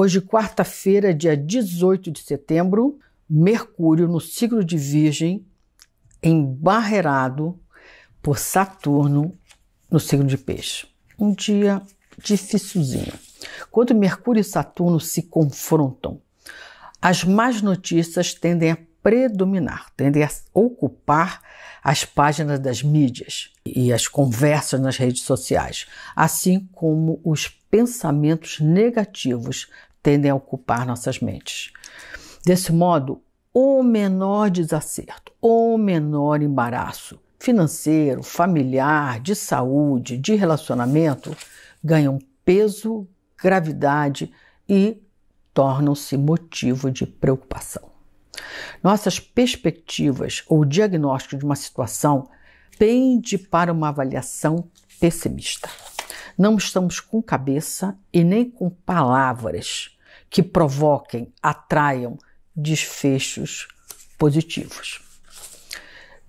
Hoje, quarta-feira, dia 18 de setembro, Mercúrio no signo de Virgem, embarreado por Saturno no signo de Peixe. Um dia dificilzinho. Quando Mercúrio e Saturno se confrontam, as más notícias tendem a predominar, tendem a ocupar as páginas das mídias e as conversas nas redes sociais, assim como os pensamentos negativos tendem a ocupar nossas mentes. Desse modo, o menor desacerto, o menor embaraço financeiro, familiar, de saúde, de relacionamento ganham peso, gravidade e tornam-se motivo de preocupação. Nossas perspectivas ou diagnóstico de uma situação pende para uma avaliação pessimista. Não estamos com cabeça e nem com palavras que provoquem, atraiam desfechos positivos.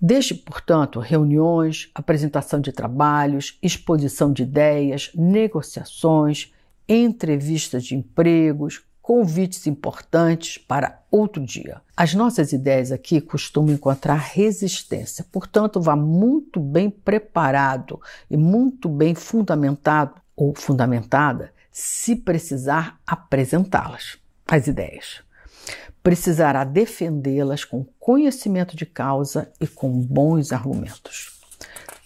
Desde, portanto, reuniões, apresentação de trabalhos, exposição de ideias, negociações, entrevistas de empregos, convites importantes para outro dia. As nossas ideias aqui costumam encontrar resistência, portanto, vá muito bem preparado e muito bem fundamentado ou fundamentada se precisar apresentá-las, as ideias. Precisará defendê-las com conhecimento de causa e com bons argumentos.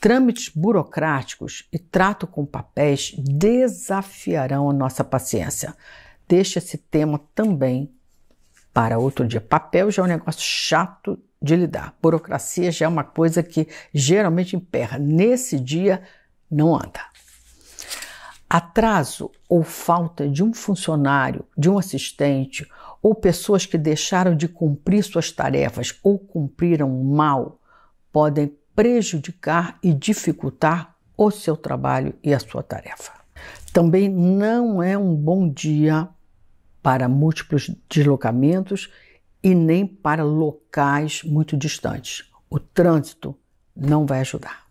Trâmites burocráticos e trato com papéis desafiarão a nossa paciência deixa esse tema também para outro dia. Papel já é um negócio chato de lidar. Burocracia já é uma coisa que geralmente emperra. Nesse dia, não anda. Atraso ou falta de um funcionário, de um assistente, ou pessoas que deixaram de cumprir suas tarefas ou cumpriram mal, podem prejudicar e dificultar o seu trabalho e a sua tarefa. Também não é um bom dia para múltiplos deslocamentos e nem para locais muito distantes. O trânsito não vai ajudar.